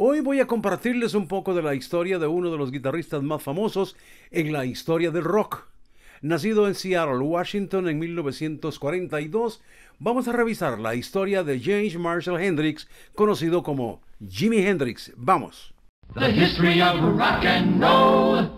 Hoy voy a compartirles un poco de la historia de uno de los guitarristas más famosos en la historia del rock. Nacido en Seattle, Washington en 1942, vamos a revisar la historia de James Marshall Hendrix, conocido como Jimi Hendrix. Vamos. The history of rock and roll.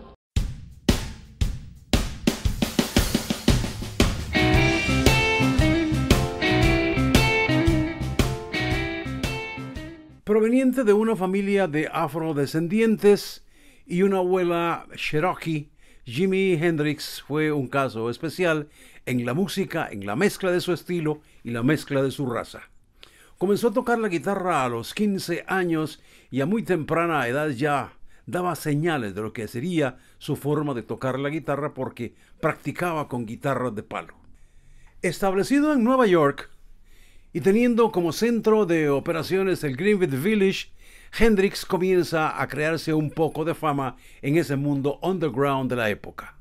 Proveniente de una familia de afrodescendientes y una abuela cherokee, Jimi Hendrix fue un caso especial en la música, en la mezcla de su estilo y la mezcla de su raza. Comenzó a tocar la guitarra a los 15 años y a muy temprana edad ya daba señales de lo que sería su forma de tocar la guitarra porque practicaba con guitarras de palo. Establecido en Nueva York, y teniendo como centro de operaciones el Greenwich Village, Hendrix comienza a crearse un poco de fama en ese mundo underground de la época.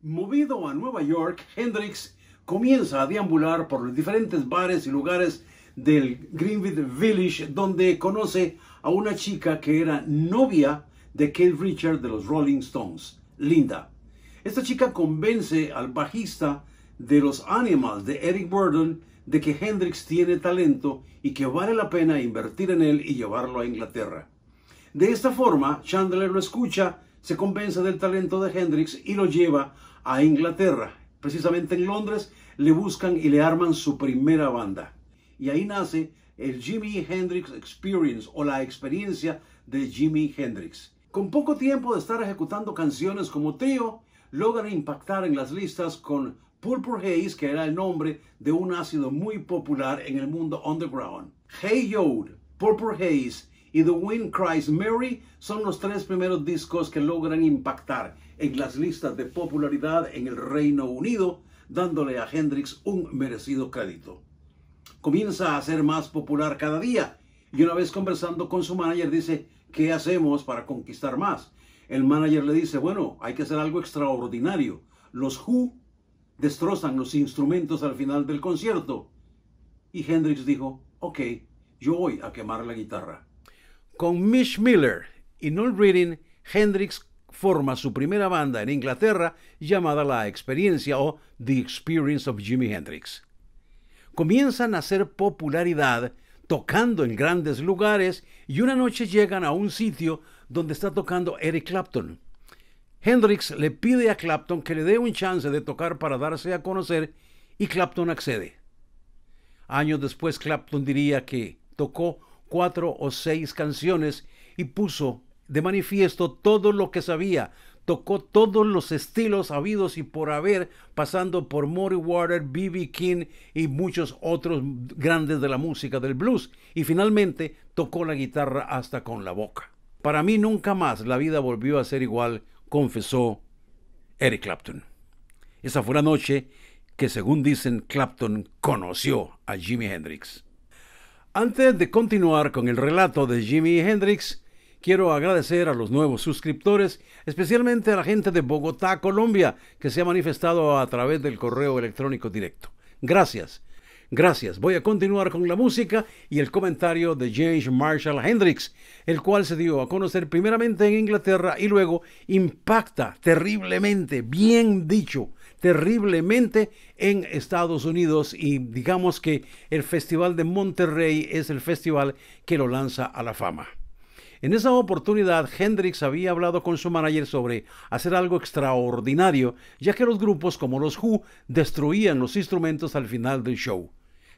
Movido a Nueva York, Hendrix comienza a deambular por los diferentes bares y lugares del Greenwich Village, donde conoce a una chica que era novia de Kate Richards de los Rolling Stones, Linda. Esta chica convence al bajista de los Animals, de Eric Burden, de que Hendrix tiene talento y que vale la pena invertir en él y llevarlo a Inglaterra. De esta forma, Chandler lo escucha, se convence del talento de Hendrix y lo lleva a Inglaterra. Precisamente en Londres le buscan y le arman su primera banda. Y ahí nace el Jimi Hendrix Experience o la experiencia de Jimi Hendrix. Con poco tiempo de estar ejecutando canciones como Trio, logran impactar en las listas con Purple Haze, que era el nombre de un ácido muy popular en el mundo underground. Hey Yod, Purple Haze y The Wind Cries Mary son los tres primeros discos que logran impactar en las listas de popularidad en el Reino Unido, dándole a Hendrix un merecido crédito. Comienza a ser más popular cada día y una vez conversando con su manager dice, ¿qué hacemos para conquistar más? El manager le dice, bueno, hay que hacer algo extraordinario. Los Who destrozan los instrumentos al final del concierto. Y Hendrix dijo, ok, yo voy a quemar la guitarra. Con Mitch Miller y Noel Reading, Hendrix forma su primera banda en Inglaterra llamada La Experiencia o The Experience of Jimi Hendrix. Comienzan a hacer popularidad tocando en grandes lugares y una noche llegan a un sitio donde está tocando Eric Clapton. Hendrix le pide a Clapton que le dé un chance de tocar para darse a conocer y Clapton accede. Años después Clapton diría que tocó cuatro o seis canciones y puso de manifiesto todo lo que sabía, tocó todos los estilos habidos y por haber, pasando por Murray Water, B.B. King y muchos otros grandes de la música del blues, y finalmente tocó la guitarra hasta con la boca. Para mí nunca más la vida volvió a ser igual confesó Eric Clapton. Esa fue la noche que, según dicen, Clapton conoció a Jimi Hendrix. Antes de continuar con el relato de Jimi Hendrix, quiero agradecer a los nuevos suscriptores, especialmente a la gente de Bogotá, Colombia, que se ha manifestado a través del correo electrónico directo. Gracias. Gracias. Voy a continuar con la música y el comentario de James Marshall Hendrix, el cual se dio a conocer primeramente en Inglaterra y luego impacta terriblemente, bien dicho, terriblemente en Estados Unidos y digamos que el Festival de Monterrey es el festival que lo lanza a la fama. En esa oportunidad, Hendrix había hablado con su manager sobre hacer algo extraordinario, ya que los grupos como los Who destruían los instrumentos al final del show.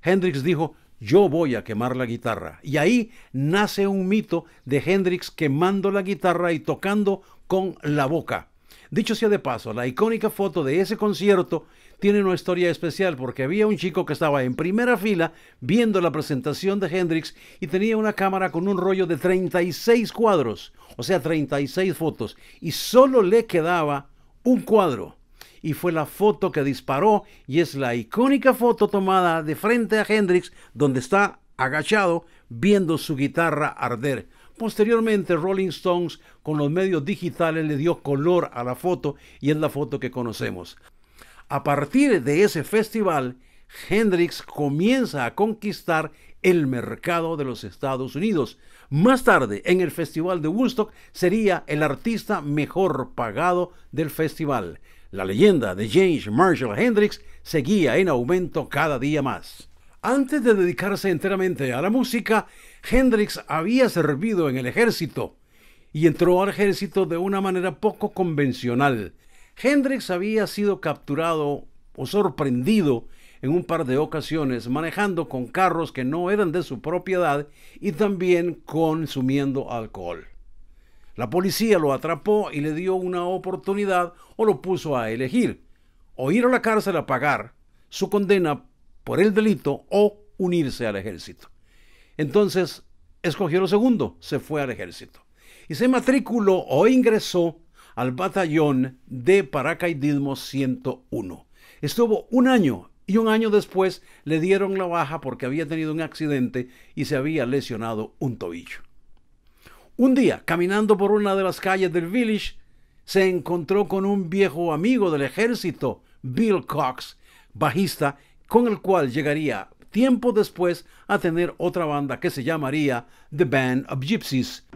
Hendrix dijo, yo voy a quemar la guitarra. Y ahí nace un mito de Hendrix quemando la guitarra y tocando con la boca. Dicho sea de paso, la icónica foto de ese concierto tiene una historia especial porque había un chico que estaba en primera fila viendo la presentación de Hendrix y tenía una cámara con un rollo de 36 cuadros, o sea, 36 fotos, y solo le quedaba un cuadro y fue la foto que disparó y es la icónica foto tomada de frente a Hendrix donde está agachado viendo su guitarra arder. Posteriormente Rolling Stones con los medios digitales le dio color a la foto y es la foto que conocemos. A partir de ese festival, Hendrix comienza a conquistar el mercado de los Estados Unidos. Más tarde, en el Festival de Woodstock, sería el artista mejor pagado del festival. La leyenda de James Marshall Hendrix seguía en aumento cada día más. Antes de dedicarse enteramente a la música, Hendrix había servido en el ejército y entró al ejército de una manera poco convencional. Hendrix había sido capturado o sorprendido en un par de ocasiones manejando con carros que no eran de su propiedad y también consumiendo alcohol. La policía lo atrapó y le dio una oportunidad o lo puso a elegir o ir a la cárcel a pagar su condena por el delito o unirse al ejército. Entonces, escogió lo segundo, se fue al ejército y se matriculó o ingresó al batallón de paracaidismo 101. Estuvo un año y un año después le dieron la baja porque había tenido un accidente y se había lesionado un tobillo. Un día, caminando por una de las calles del village, se encontró con un viejo amigo del ejército, Bill Cox, bajista, con el cual llegaría tiempo después a tener otra banda que se llamaría The Band of Gypsies.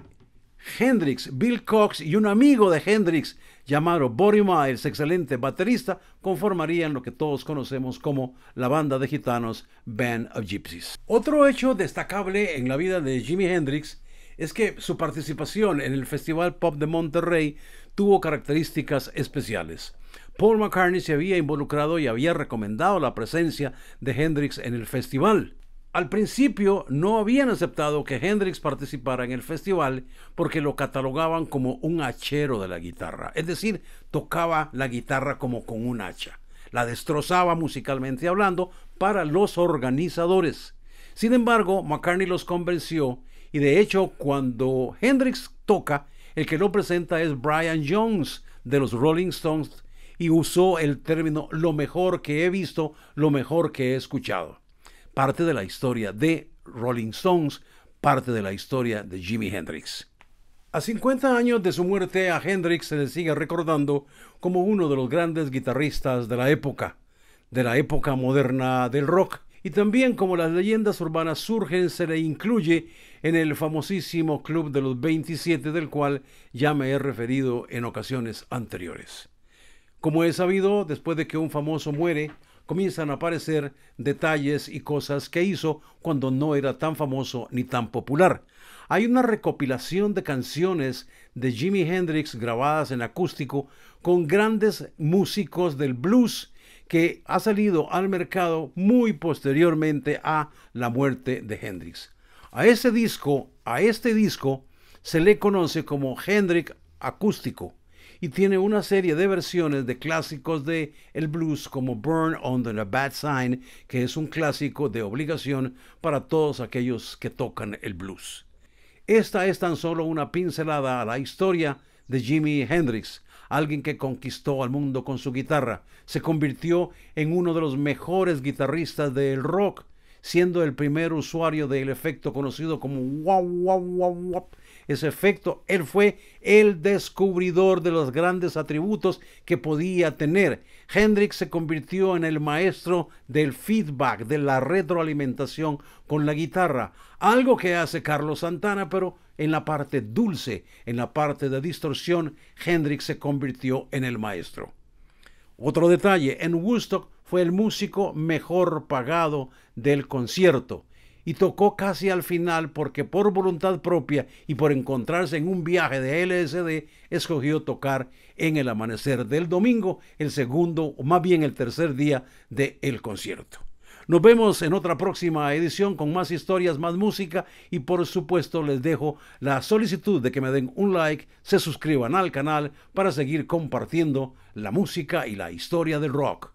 Hendrix, Bill Cox y un amigo de Hendrix llamado Body Miles, excelente baterista, conformarían lo que todos conocemos como la banda de gitanos Band of Gypsies. Otro hecho destacable en la vida de Jimi Hendrix es que su participación en el Festival Pop de Monterrey tuvo características especiales. Paul McCartney se había involucrado y había recomendado la presencia de Hendrix en el festival. Al principio no habían aceptado que Hendrix participara en el festival porque lo catalogaban como un hachero de la guitarra, es decir, tocaba la guitarra como con un hacha, la destrozaba musicalmente hablando para los organizadores. Sin embargo, McCartney los convenció y de hecho, cuando Hendrix toca, el que lo presenta es Brian Jones de los Rolling Stones y usó el término lo mejor que he visto, lo mejor que he escuchado. Parte de la historia de Rolling Stones, parte de la historia de Jimi Hendrix. A 50 años de su muerte, a Hendrix se le sigue recordando como uno de los grandes guitarristas de la época, de la época moderna del rock y también como las leyendas urbanas surgen, se le incluye en el famosísimo Club de los 27 del cual ya me he referido en ocasiones anteriores. Como he sabido, después de que un famoso muere, comienzan a aparecer detalles y cosas que hizo cuando no era tan famoso ni tan popular. Hay una recopilación de canciones de Jimi Hendrix grabadas en acústico con grandes músicos del blues que ha salido al mercado muy posteriormente a la muerte de Hendrix. A ese disco, a este disco se le conoce como Hendrix acústico y tiene una serie de versiones de clásicos de el blues como Burn on the Bad Sign, que es un clásico de obligación para todos aquellos que tocan el blues. Esta es tan solo una pincelada a la historia de Jimi Hendrix, alguien que conquistó al mundo con su guitarra. Se convirtió en uno de los mejores guitarristas del rock, siendo el primer usuario del efecto conocido como wow, wow, wow, wow. Ese efecto, él fue el descubridor de los grandes atributos que podía tener. Hendrix se convirtió en el maestro del feedback, de la retroalimentación con la guitarra, algo que hace Carlos Santana, pero en la parte dulce, en la parte de distorsión, Hendrix se convirtió en el maestro. Otro detalle, en Woodstock fue el músico mejor pagado del concierto y tocó casi al final porque por voluntad propia y por encontrarse en un viaje de LSD, escogió tocar en el amanecer del domingo, el segundo o más bien el tercer día del concierto. Nos vemos en otra próxima edición con más historias, más música y por supuesto les dejo la solicitud de que me den un like, se suscriban al canal para seguir compartiendo la música y la historia del rock.